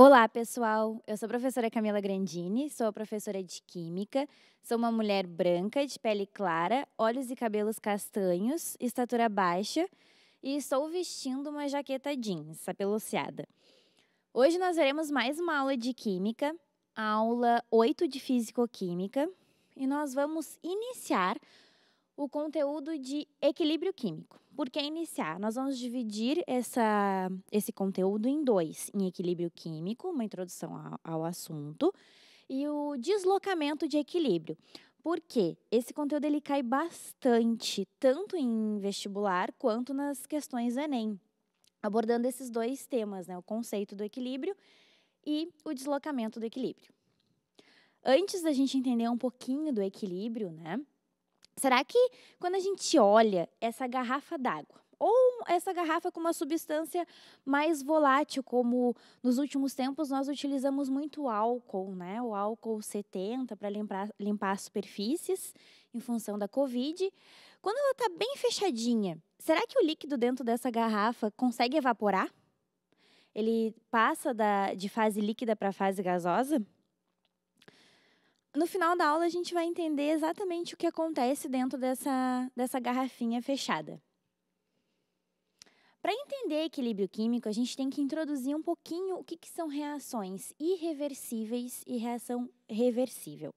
Olá, pessoal. Eu sou a professora Camila Grandini, sou professora de Química, sou uma mulher branca, de pele clara, olhos e cabelos castanhos, estatura baixa e estou vestindo uma jaqueta jeans apeluciada. Hoje nós veremos mais uma aula de Química, a aula 8 de Físico-Química, e nós vamos iniciar o conteúdo de equilíbrio químico. Por que iniciar? Nós vamos dividir essa, esse conteúdo em dois: em equilíbrio químico, uma introdução ao, ao assunto, e o deslocamento de equilíbrio. Porque esse conteúdo ele cai bastante, tanto em vestibular quanto nas questões Enem, abordando esses dois temas, né? o conceito do equilíbrio e o deslocamento do equilíbrio. Antes da gente entender um pouquinho do equilíbrio, né? Será que quando a gente olha essa garrafa d'água, ou essa garrafa com uma substância mais volátil, como nos últimos tempos nós utilizamos muito álcool, né? O álcool 70 para limpar, limpar as superfícies em função da Covid. Quando ela está bem fechadinha, será que o líquido dentro dessa garrafa consegue evaporar? Ele passa da, de fase líquida para fase gasosa? no final da aula a gente vai entender exatamente o que acontece dentro dessa, dessa garrafinha fechada. Para entender equilíbrio químico, a gente tem que introduzir um pouquinho o que, que são reações irreversíveis e reação reversível.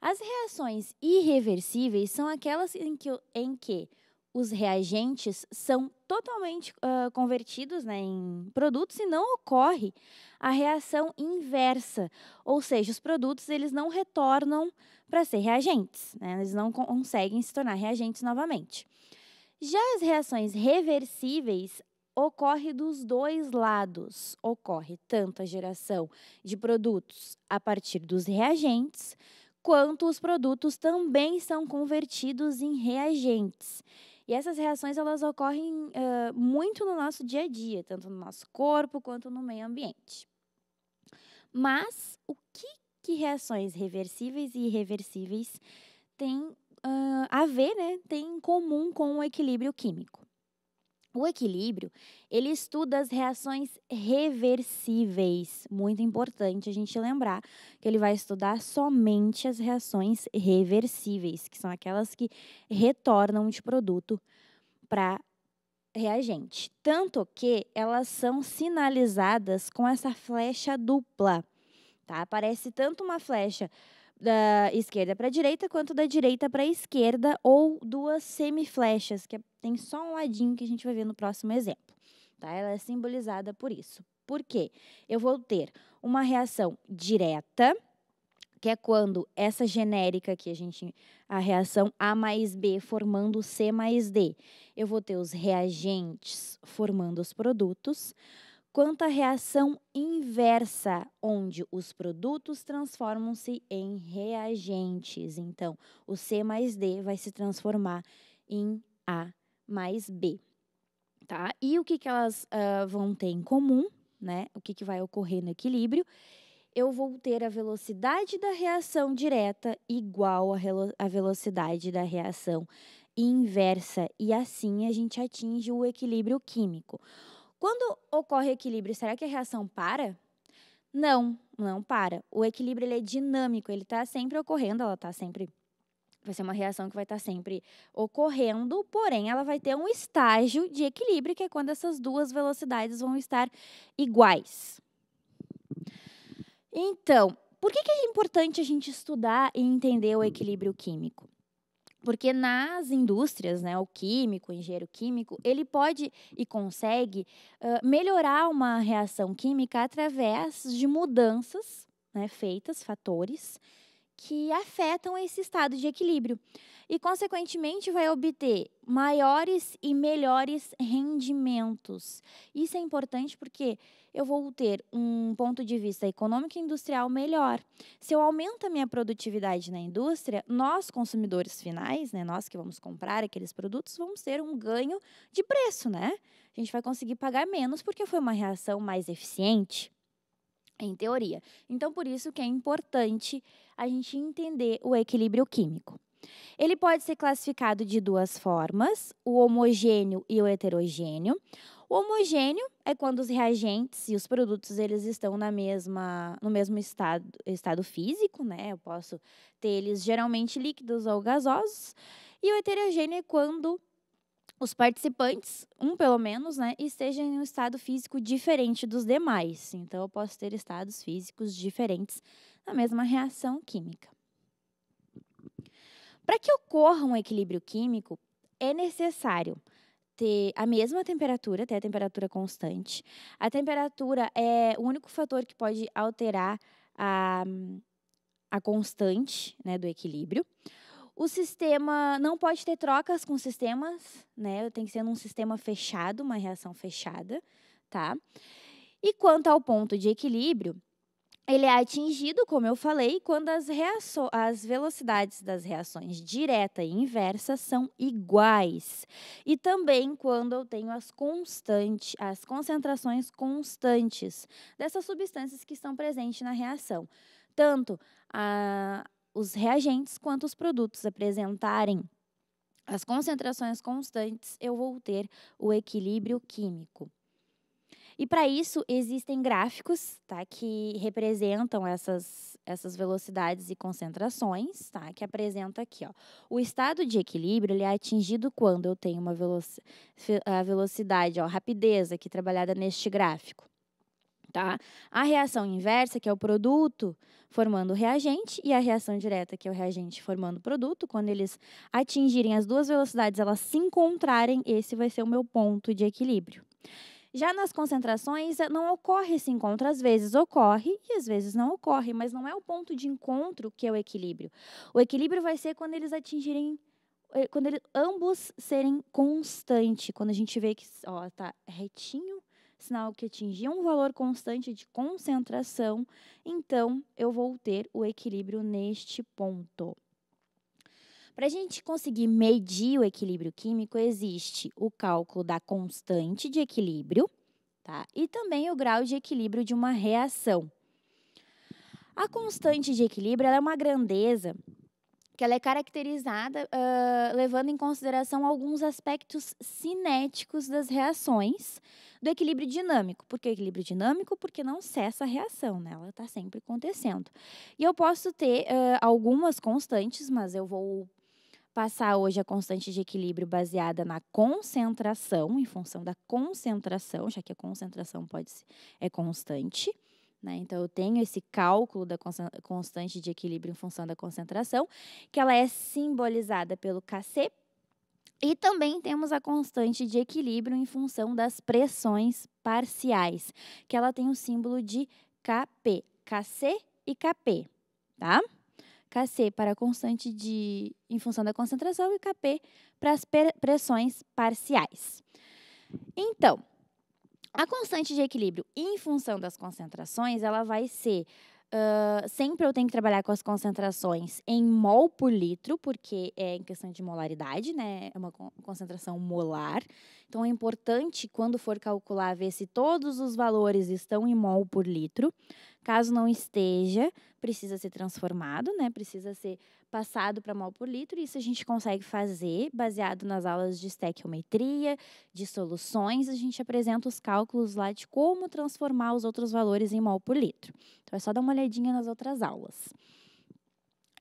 As reações irreversíveis são aquelas em que, em que os reagentes são totalmente uh, convertidos né, em produtos e não ocorre a reação inversa, ou seja, os produtos eles não retornam para ser reagentes, né, eles não conseguem se tornar reagentes novamente. Já as reações reversíveis ocorre dos dois lados, ocorre tanto a geração de produtos a partir dos reagentes, quanto os produtos também são convertidos em reagentes. E essas reações elas ocorrem uh, muito no nosso dia a dia, tanto no nosso corpo quanto no meio ambiente. Mas o que, que reações reversíveis e irreversíveis têm uh, a ver, né? Tem em comum com o equilíbrio químico? O equilíbrio, ele estuda as reações reversíveis. Muito importante a gente lembrar que ele vai estudar somente as reações reversíveis, que são aquelas que retornam de produto para reagente. Tanto que elas são sinalizadas com essa flecha dupla, tá? Aparece tanto uma flecha da esquerda para a direita, quanto da direita para a esquerda, ou duas semiflechas, que é, tem só um ladinho que a gente vai ver no próximo exemplo. Tá? Ela é simbolizada por isso. Por quê? Eu vou ter uma reação direta, que é quando essa genérica que a gente. a reação A mais B formando C mais D. Eu vou ter os reagentes formando os produtos quanto à reação inversa, onde os produtos transformam-se em reagentes. Então, o C mais D vai se transformar em A mais B. Tá? E o que, que elas uh, vão ter em comum, né? O que, que vai ocorrer no equilíbrio? Eu vou ter a velocidade da reação direta igual à velocidade da reação inversa. E assim a gente atinge o equilíbrio químico. Quando ocorre equilíbrio, será que a reação para? Não, não para. O equilíbrio ele é dinâmico, ele está sempre ocorrendo, ela está sempre. Vai ser uma reação que vai estar tá sempre ocorrendo, porém ela vai ter um estágio de equilíbrio, que é quando essas duas velocidades vão estar iguais. Então, por que, que é importante a gente estudar e entender o equilíbrio químico? Porque nas indústrias, né, o químico, o engenheiro químico, ele pode e consegue uh, melhorar uma reação química através de mudanças né, feitas, fatores, que afetam esse estado de equilíbrio. E, consequentemente, vai obter maiores e melhores rendimentos. Isso é importante porque eu vou ter um ponto de vista econômico e industrial melhor. Se eu aumento a minha produtividade na indústria, nós, consumidores finais, né, nós que vamos comprar aqueles produtos, vamos ter um ganho de preço, né? A gente vai conseguir pagar menos porque foi uma reação mais eficiente em teoria. Então, por isso que é importante a gente entender o equilíbrio químico. Ele pode ser classificado de duas formas, o homogêneo e o heterogêneo. O homogêneo é quando os reagentes e os produtos eles estão na mesma, no mesmo estado, estado físico, né? Eu posso ter eles geralmente líquidos ou gasosos. E o heterogêneo é quando os participantes, um pelo menos, né, estejam em um estado físico diferente dos demais. Então, eu posso ter estados físicos diferentes na mesma reação química. Para que ocorra um equilíbrio químico, é necessário ter a mesma temperatura, ter a temperatura constante. A temperatura é o único fator que pode alterar a, a constante né, do equilíbrio. O sistema não pode ter trocas com sistemas, né? Tem que ser num sistema fechado, uma reação fechada, tá? E quanto ao ponto de equilíbrio, ele é atingido, como eu falei, quando as, as, velocidades das reações direta e inversa são iguais. E também quando eu tenho as, constantes, as concentrações constantes dessas substâncias que estão presentes na reação. Tanto a, os reagentes quanto os produtos apresentarem as concentrações constantes, eu vou ter o equilíbrio químico. E para isso existem gráficos, tá, que representam essas essas velocidades e concentrações, tá? Que apresenta aqui, ó. O estado de equilíbrio, ele é atingido quando eu tenho uma velo a velocidade, ó, rapidez aqui trabalhada neste gráfico. Tá? A reação inversa, que é o produto formando o reagente, e a reação direta, que é o reagente formando o produto, quando eles atingirem as duas velocidades, elas se encontrarem, esse vai ser o meu ponto de equilíbrio. Já nas concentrações, eh, não ocorre esse encontro. Às vezes ocorre e às vezes não ocorre, mas não é o ponto de encontro que é o equilíbrio. O equilíbrio vai ser quando eles atingirem eh, quando eles, ambos serem constante, quando a gente vê que está retinho, sinal que atingiu um valor constante de concentração, então eu vou ter o equilíbrio neste ponto. Para a gente conseguir medir o equilíbrio químico, existe o cálculo da constante de equilíbrio tá? e também o grau de equilíbrio de uma reação. A constante de equilíbrio é uma grandeza que ela é caracterizada uh, levando em consideração alguns aspectos cinéticos das reações do equilíbrio dinâmico. Por que equilíbrio dinâmico? Porque não cessa a reação, né? ela está sempre acontecendo. E eu posso ter uh, algumas constantes, mas eu vou passar hoje a constante de equilíbrio baseada na concentração, em função da concentração, já que a concentração pode ser, é constante. Né? Então, eu tenho esse cálculo da constante de equilíbrio em função da concentração, que ela é simbolizada pelo Kc. E também temos a constante de equilíbrio em função das pressões parciais, que ela tem o símbolo de Kp, Kc e Kp, tá? KC para a constante de, em função da concentração e KP para as pressões parciais. Então, a constante de equilíbrio em função das concentrações, ela vai ser ah, sempre eu tenho que trabalhar com as concentrações em mol por litro, porque é em questão de molaridade, né? É uma concentração molar. Então é importante, quando for calcular, ver se todos os valores estão em mol por litro. Caso não esteja, precisa ser transformado, né? Precisa ser passado para mol por litro. e Isso a gente consegue fazer baseado nas aulas de estequiometria, de soluções. A gente apresenta os cálculos lá de como transformar os outros valores em mol por litro. Então é só dar uma olhadinha nas outras aulas.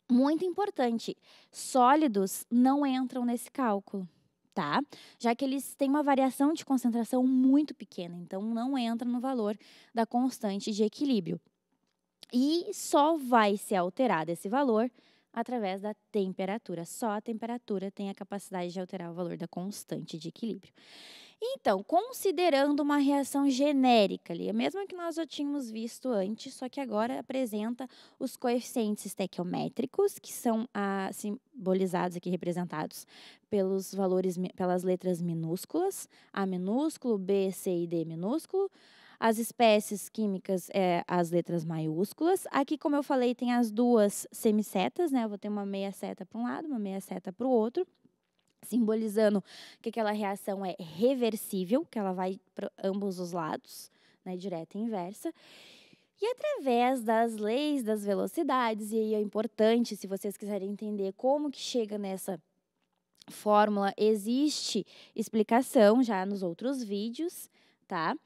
Muito importante, sólidos não entram nesse cálculo. Tá? Já que eles têm uma variação de concentração muito pequena, então não entra no valor da constante de equilíbrio. E só vai ser alterado esse valor através da temperatura. Só a temperatura tem a capacidade de alterar o valor da constante de equilíbrio. Então, considerando uma reação genérica ali, a mesma que nós já tínhamos visto antes, só que agora apresenta os coeficientes estequiométricos, que são ah, simbolizados aqui, representados pelos valores, pelas letras minúsculas, A minúsculo, B, C e D minúsculo, as espécies químicas, é, as letras maiúsculas. Aqui, como eu falei, tem as duas semicetas, né? Eu vou ter uma meia seta para um lado, uma meia seta para o outro simbolizando que aquela reação é reversível, que ela vai para ambos os lados, né, direta e inversa. E através das leis das velocidades, e aí é importante, se vocês quiserem entender como que chega nessa fórmula, existe explicação já nos outros vídeos, tá?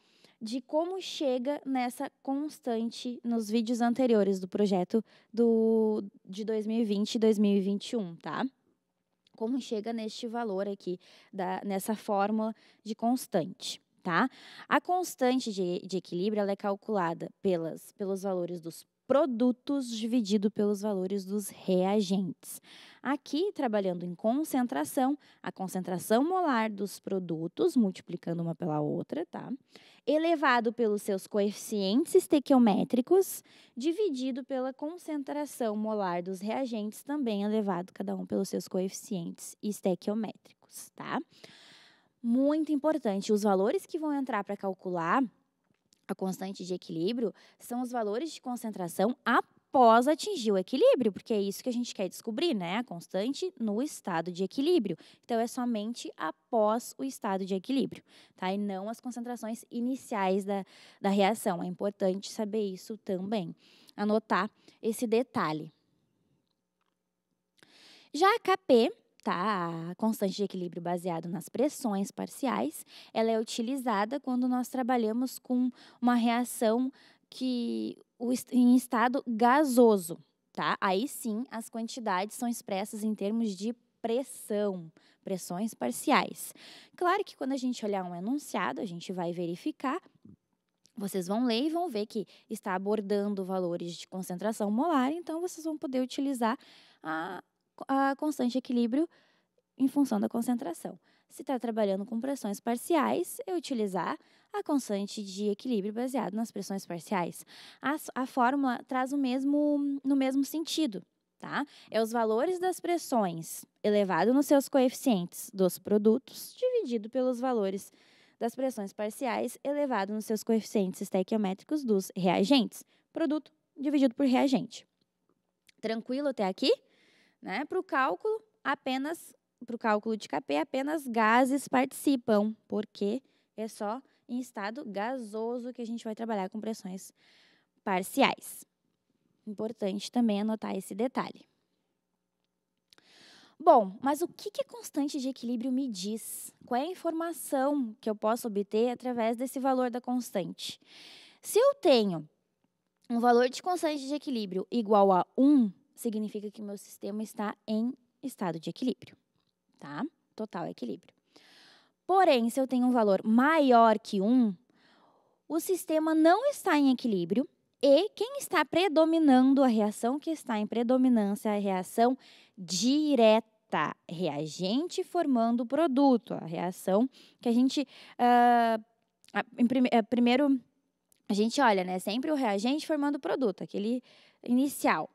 de como chega nessa constante nos vídeos anteriores do projeto do, de 2020 e 2021, tá? Como chega neste valor aqui, da, nessa fórmula de constante. Tá? A constante de, de equilíbrio é calculada pelas, pelos valores dos produtos dividido pelos valores dos reagentes. Aqui, trabalhando em concentração, a concentração molar dos produtos, multiplicando uma pela outra, tá? Elevado pelos seus coeficientes estequiométricos, dividido pela concentração molar dos reagentes, também elevado cada um pelos seus coeficientes estequiométricos, tá? Muito importante, os valores que vão entrar para calcular a constante de equilíbrio são os valores de concentração após após atingir o equilíbrio, porque é isso que a gente quer descobrir, né? A constante no estado de equilíbrio. Então, é somente após o estado de equilíbrio, tá? E não as concentrações iniciais da, da reação. É importante saber isso também, anotar esse detalhe. Já a KP, tá? A constante de equilíbrio baseado nas pressões parciais, ela é utilizada quando nós trabalhamos com uma reação que o, em estado gasoso, tá? Aí sim, as quantidades são expressas em termos de pressão, pressões parciais. Claro que quando a gente olhar um enunciado, a gente vai verificar vocês vão ler e vão ver que está abordando valores de concentração molar, então vocês vão poder utilizar a, a constante equilíbrio em função da concentração. Se está trabalhando com pressões parciais, eu utilizar a constante de equilíbrio baseado nas pressões parciais. A, a fórmula traz o mesmo no mesmo sentido, tá? É os valores das pressões elevado nos seus coeficientes dos produtos dividido pelos valores das pressões parciais elevado nos seus coeficientes estequiométricos dos reagentes, produto dividido por reagente. Tranquilo até aqui? Né? Para o cálculo, apenas para o cálculo de KP, apenas gases participam, porque é só em estado gasoso, que a gente vai trabalhar com pressões parciais. Importante também anotar esse detalhe. Bom, mas o que, que a constante de equilíbrio me diz? Qual é a informação que eu posso obter através desse valor da constante? Se eu tenho um valor de constante de equilíbrio igual a 1, significa que meu sistema está em estado de equilíbrio, tá? Total equilíbrio. Porém, se eu tenho um valor maior que 1, o sistema não está em equilíbrio e quem está predominando a reação que está em predominância é a reação direta, reagente formando produto, a reação que a gente uh, prime, eh, primeiro a gente olha, né? Sempre o reagente formando produto, aquele inicial.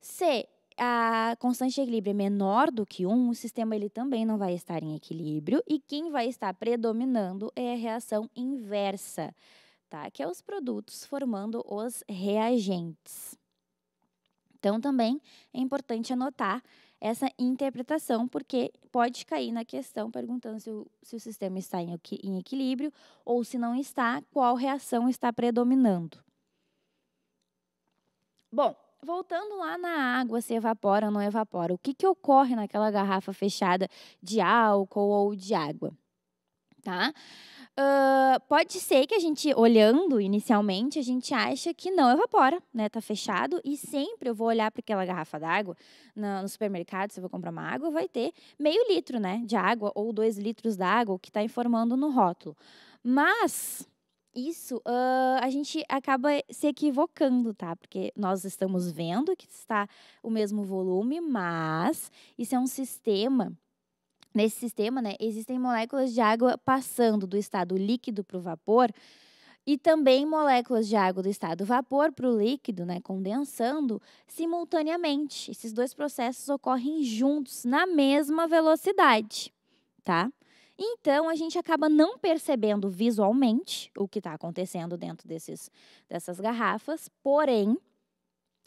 Se a constante de equilíbrio é menor do que 1, o sistema ele também não vai estar em equilíbrio e quem vai estar predominando é a reação inversa, tá? Que é os produtos formando os reagentes. Então também é importante anotar essa interpretação, porque pode cair na questão perguntando se o, se o sistema está em, em equilíbrio ou se não está, qual reação está predominando. Bom, voltando lá na água, se evapora ou não evapora, o que, que ocorre naquela garrafa fechada de álcool ou de água? Tá? Uh, pode ser que a gente, olhando inicialmente, a gente acha que não evapora, né? Tá fechado e sempre eu vou olhar para aquela garrafa d'água no supermercado, se eu vou comprar uma água, vai ter meio litro, né? De água ou dois litros d'água, que está informando no rótulo. Mas isso, uh, a gente acaba se equivocando, tá? Porque nós estamos vendo que está o mesmo volume, mas isso é um sistema Nesse sistema, né, existem moléculas de água passando do estado líquido para o vapor e também moléculas de água do estado vapor para o líquido, né, condensando simultaneamente. Esses dois processos ocorrem juntos na mesma velocidade, tá? Então a gente acaba não percebendo visualmente o que está acontecendo dentro desses, dessas garrafas, porém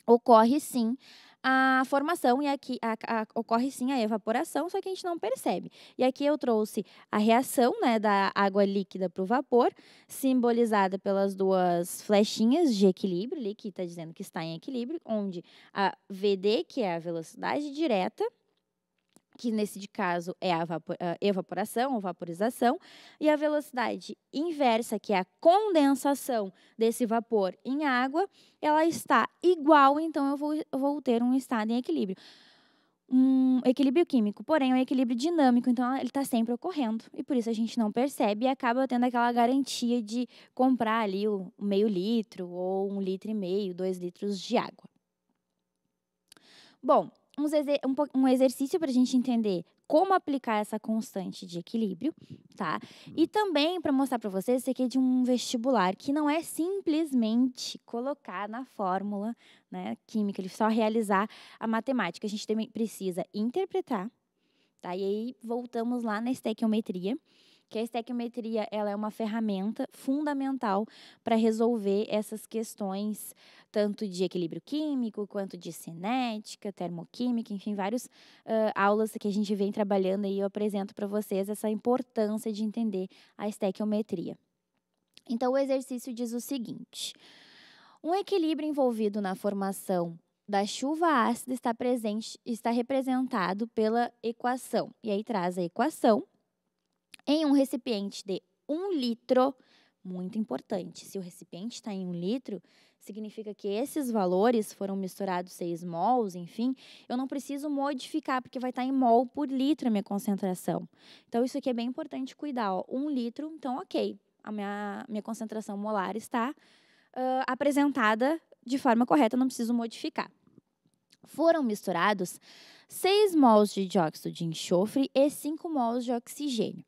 ocorre sim a formação e aqui a, a, ocorre sim a evaporação, só que a gente não percebe. E aqui eu trouxe a reação né, da água líquida para o vapor, simbolizada pelas duas flechinhas de equilíbrio, ali que está dizendo que está em equilíbrio, onde a VD, que é a velocidade direta, que nesse caso é a ah, evaporação ou vaporização, e a velocidade inversa, que é a condensação desse vapor em água, ela está igual, então eu vou, eu vou ter um estado em equilíbrio. Um equilíbrio químico, porém é um equilíbrio dinâmico, então ele está sempre ocorrendo e por isso a gente não percebe e acaba tendo aquela garantia de comprar ali o meio litro ou um litro e meio, dois litros de água. Bom, um, um exercício para a gente entender como aplicar essa constante de equilíbrio, tá? E também para mostrar para vocês, isso aqui é de um vestibular que não é simplesmente colocar na fórmula, né, química, ele só realizar a matemática. A gente também precisa interpretar, tá? E aí voltamos lá na estequiometria que a estequiometria ela é uma ferramenta fundamental para resolver essas questões tanto de equilíbrio químico quanto de cinética, termoquímica, enfim, várias uh, aulas que a gente vem trabalhando e eu apresento para vocês essa importância de entender a estequiometria. Então, o exercício diz o seguinte: um equilíbrio envolvido na formação da chuva ácida está presente, está representado pela equação. E aí traz a equação em um recipiente de 1 litro. Muito importante. Se o recipiente está em 1 litro, significa que esses valores foram misturados 6 mols, enfim, eu não preciso modificar, porque vai estar tá em mol por litro a minha concentração. Então, isso aqui é bem importante cuidar. Ó. 1 litro, então, ok. A minha, minha concentração molar está uh, apresentada de forma correta, não preciso modificar. Foram misturados 6 mols de dióxido de enxofre e 5 mols de oxigênio.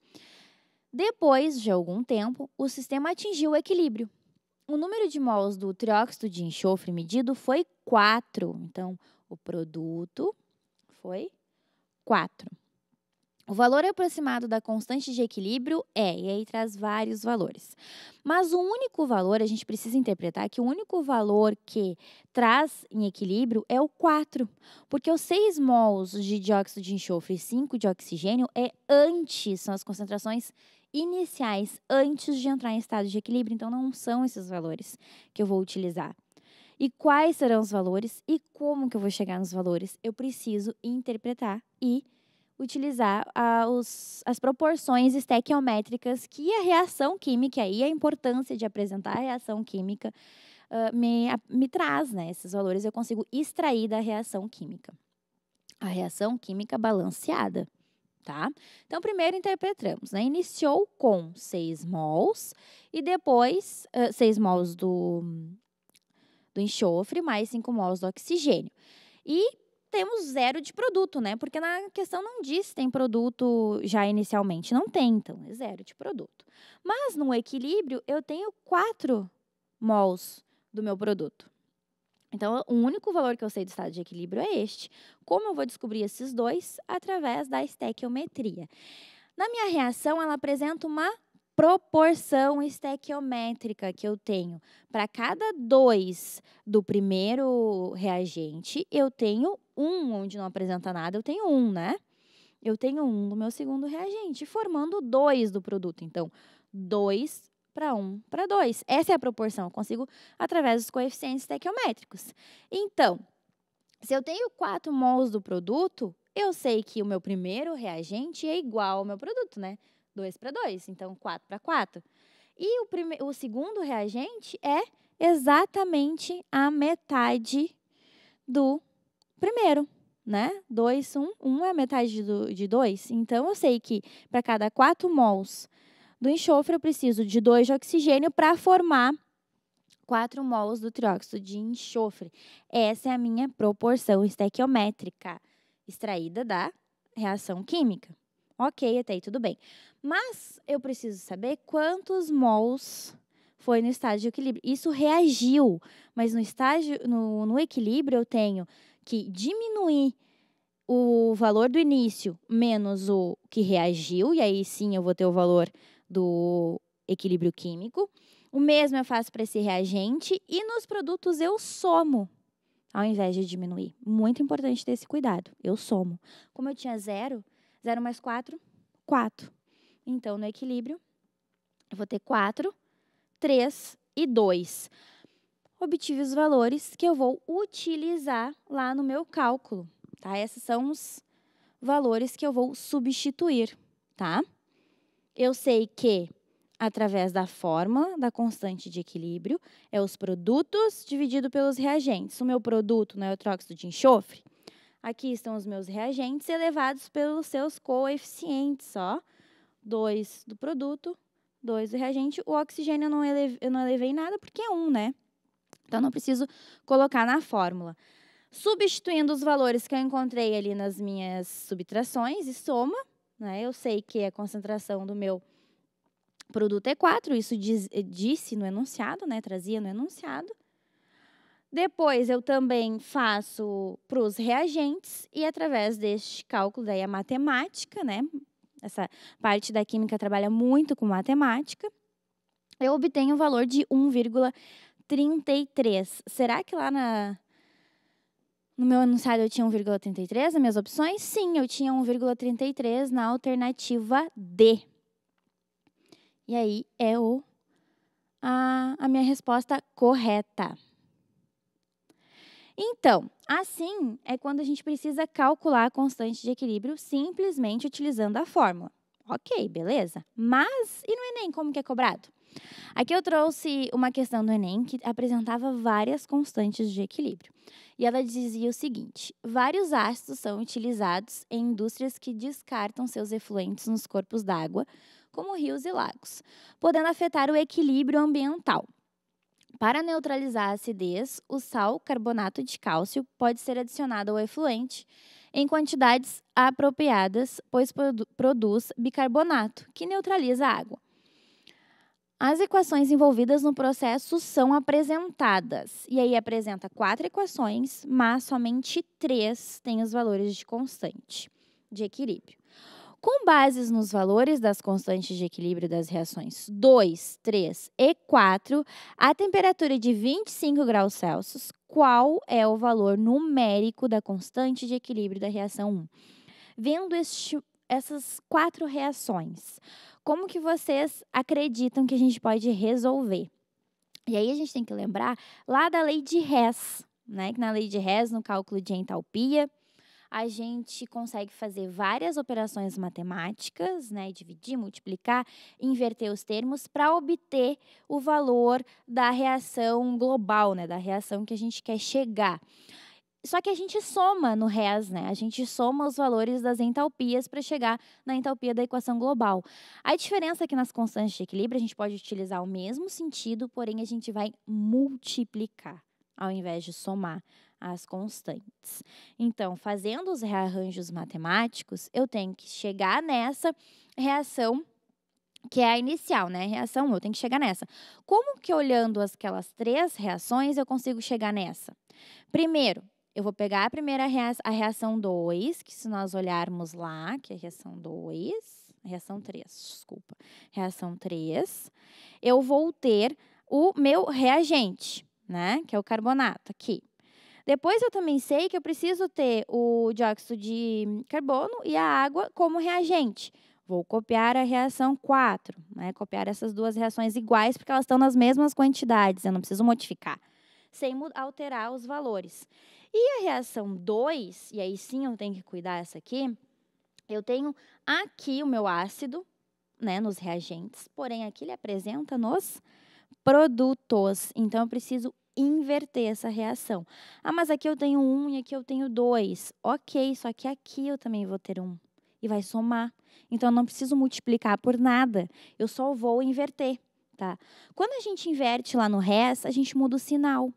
Depois de algum tempo, o sistema atingiu o equilíbrio. O número de mols do trióxido de enxofre medido foi 4. Então, o produto foi 4. O valor aproximado da constante de equilíbrio é, e aí traz vários valores. Mas o único valor, a gente precisa interpretar que o único valor que traz em equilíbrio é o 4, porque os 6 mols de dióxido de enxofre e 5 de oxigênio é antes, são as concentrações iniciais, antes de entrar em estado de equilíbrio, então não são esses valores que eu vou utilizar. E quais serão os valores e como que eu vou chegar nos valores? Eu preciso interpretar e utilizar os, as proporções estequiométricas que a reação química e a importância de apresentar a reação química uh, me, a, me traz, né? Esses valores eu consigo extrair da reação química. A reação química balanceada, tá? Então, primeiro interpretamos, né? Iniciou com 6 mols e depois uh, ah, 6 mols do, do enxofre mais 5 mols do oxigênio. E temos zero de produto, né? Porque na questão não diz se tem produto já inicialmente. Não tem, então, é zero de produto. Mas no equilíbrio, eu tenho 4 mols do meu produto. Então, o único valor que eu sei do estado de equilíbrio é este. Como eu vou descobrir esses dois? Através da estequiometria. Na minha reação, ela apresenta uma proporção estequiométrica que eu tenho. Para cada dois do primeiro reagente, eu tenho um onde não apresenta nada, eu tenho um, né? Eu tenho um do meu segundo reagente, formando dois do produto. Então, dois para um para dois. Essa é a proporção, eu consigo através dos coeficientes estequiométricos. Então, se eu tenho 4 mols do produto, eu sei que o meu primeiro reagente é igual ao meu produto, né? 2 para 2, então 4 para 4. E o, prime... o segundo reagente é exatamente a metade do primeiro, né? 2, 1, 1 é a metade do, de 2. Então, eu sei que para cada 4 mols do enxofre, eu preciso de 2 de oxigênio para formar 4 mols do trióxido de enxofre. Essa é a minha proporção estequiométrica extraída da reação química. Ok, até aí tudo bem. Mas eu preciso saber quantos mols foi no estágio de equilíbrio. Isso reagiu, mas no estágio, no, no equilíbrio, eu tenho que diminuir o valor do início menos o que reagiu, e aí sim eu vou ter o valor do equilíbrio químico. O mesmo eu faço para esse reagente e nos produtos eu somo ao invés de diminuir. Muito importante ter esse cuidado. Eu somo. Como eu tinha zero, 0 mais 4, 4. Então, no equilíbrio, eu vou ter 4, 3 e 2. Obtive os valores que eu vou utilizar lá no meu cálculo, tá? Esses são os valores que eu vou substituir, tá? Eu sei que através da fórmula da constante de equilíbrio é os produtos dividido pelos reagentes. O meu produto não é o de enxofre, Aqui estão os meus reagentes elevados pelos seus coeficientes, só 2 do produto, 2 do reagente. O oxigênio eu não, eleve, eu não elevei nada porque é 1, um, né? Então, não preciso colocar na fórmula. Substituindo os valores que eu encontrei ali nas minhas subtrações e soma, né? Eu sei que a concentração do meu produto é 4, isso diz, disse no enunciado, né? Trazia no enunciado. Depois eu também faço para os reagentes e através deste cálculo daí a matemática, né? Essa parte da química trabalha muito com matemática. Eu obtenho o valor de 1,33. Será que lá na no meu anunciado eu tinha 1,33 nas minhas opções? Sim, eu tinha 1,33 na alternativa D. E aí é o a, a minha resposta correta. Então, assim é quando a gente precisa calcular a constante de equilíbrio simplesmente utilizando a fórmula. Ok, beleza. Mas e no Enem como que é cobrado? Aqui eu trouxe uma questão do Enem que apresentava várias constantes de equilíbrio. E ela dizia o seguinte: vários ácidos são utilizados em indústrias que descartam seus efluentes nos corpos d'água, como rios e lagos, podendo afetar o equilíbrio ambiental. Para neutralizar a acidez, o sal carbonato de cálcio pode ser adicionado ao efluente em quantidades apropriadas, pois produ produz bicarbonato, que neutraliza a água. As equações envolvidas no processo são apresentadas, e aí apresenta quatro equações, mas somente três têm os valores de constante de equilíbrio com bases nos valores das constantes de equilíbrio das reações 2, 3 e 4, a temperatura é de 25 graus Celsius, qual é o valor numérico da constante de equilíbrio da reação 1? Vendo este, essas quatro reações, como que vocês acreditam que a gente pode resolver? E aí a gente tem que lembrar lá da lei de Hess, né? Que na lei de Hess, no cálculo de entalpia, a gente consegue fazer várias operações matemáticas, né, dividir, multiplicar, inverter os termos para obter o valor da reação global, né, da reação que a gente quer chegar. Só que a gente soma no RES, né? A gente soma os valores das entalpias para chegar na entalpia da equação global. A diferença é que nas constantes de equilíbrio a gente pode utilizar o mesmo sentido, porém a gente vai multiplicar ao invés de somar as constantes. Então, fazendo os rearranjos matemáticos, eu tenho que chegar nessa reação que é a inicial, né? Reação, eu tenho que chegar nessa. Como que olhando aquelas três reações eu consigo chegar nessa? Primeiro, eu vou pegar a primeira reação, a reação 2, que se nós olharmos lá, que é a reação 2, reação 3, desculpa, reação 3, eu vou ter o meu reagente né? Que é o carbonato aqui. Depois eu também sei que eu preciso ter o dióxido de carbono e a água como reagente. Vou copiar a reação 4, né? Copiar essas duas reações iguais, porque elas estão nas mesmas quantidades, eu não preciso modificar, sem alterar os valores. E a reação 2, e aí sim eu tenho que cuidar essa aqui, eu tenho aqui o meu ácido, né, nos reagentes, porém aqui ele apresenta nos produtos. Então eu preciso inverter essa reação. Ah, mas aqui eu tenho um e aqui eu tenho dois. Ok, só que aqui eu também vou ter um. E vai somar. Então eu não preciso multiplicar por nada. Eu só vou inverter. Tá? Quando a gente inverte lá no res, a gente muda o sinal.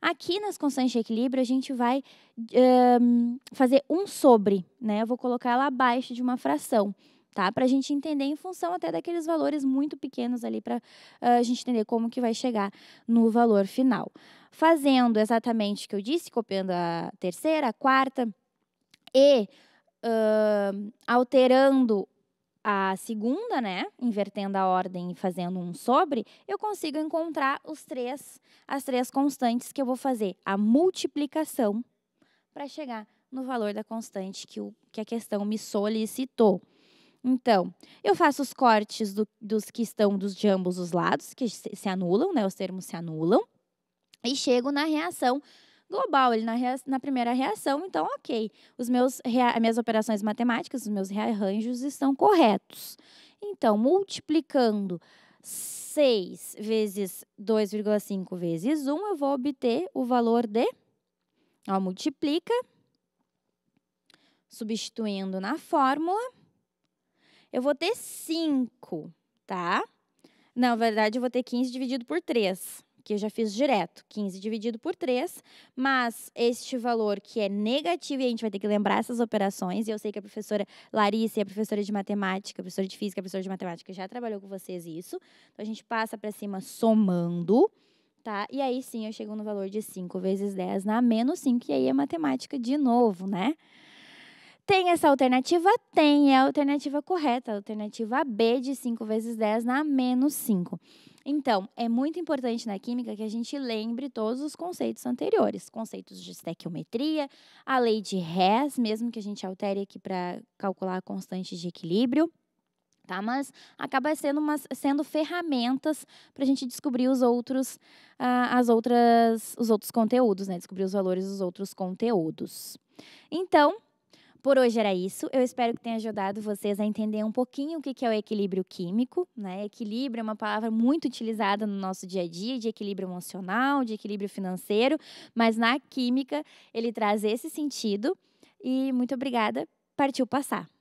Aqui nas constantes de equilíbrio, a gente vai um, fazer um sobre, né? Eu vou colocar ela abaixo de uma fração tá? Para a gente entender em função até daqueles valores muito pequenos ali para uh, ah, a gente entender como que vai chegar no valor final. Fazendo exatamente o que eu disse, copiando a terceira, a quarta e uh, alterando a segunda, né, invertendo a ordem e fazendo um sobre, eu consigo encontrar os três, as três constantes que eu vou fazer a multiplicação para chegar no valor da constante que, o, que a questão me solicitou. Então, eu faço os cortes do, dos que estão dos, de ambos os lados, que se, se anulam, né? Os termos se anulam. E chego na reação global, ele na, rea, na primeira reação. Então, ok, os meus, rea, minhas operações matemáticas, os meus rearranjos estão corretos. Então, multiplicando 6 vezes 2,5 vezes 1, eu vou obter o valor de... Ó, multiplica, substituindo na fórmula eu vou ter 5, tá? Na verdade, eu vou ter 15 dividido por 3, que eu já fiz direto. 15 dividido por 3, mas este valor que é negativo, e a gente vai ter que lembrar essas operações, e eu sei que a professora Larissa e a professora de matemática, a professora de física, a professora de matemática já trabalhou com vocês isso. Então, a gente passa para cima somando, Tá? E aí sim eu chego no valor de 5 vezes 10 na menos 5, e aí é matemática de novo, né? Tem essa alternativa? Tem, é a alternativa correta, a alternativa B de 5 vezes 10 na menos 5. Então, é muito importante na química que a gente lembre todos os conceitos anteriores, conceitos de estequiometria, a lei de Hess, mesmo que a gente altere aqui para calcular a constante de equilíbrio, tá? Mas acaba sendo, umas, sendo ferramentas para a gente descobrir os outros, ah, as outras, os outros conteúdos, né? Descobrir os valores dos outros conteúdos. Então, por hoje era isso. Eu espero que tenha ajudado vocês a entender um pouquinho o que é o equilíbrio químico. Né? Equilíbrio é uma palavra muito utilizada no nosso dia a dia, de equilíbrio emocional, de equilíbrio financeiro, mas na química ele traz esse sentido. E muito obrigada. Partiu passar.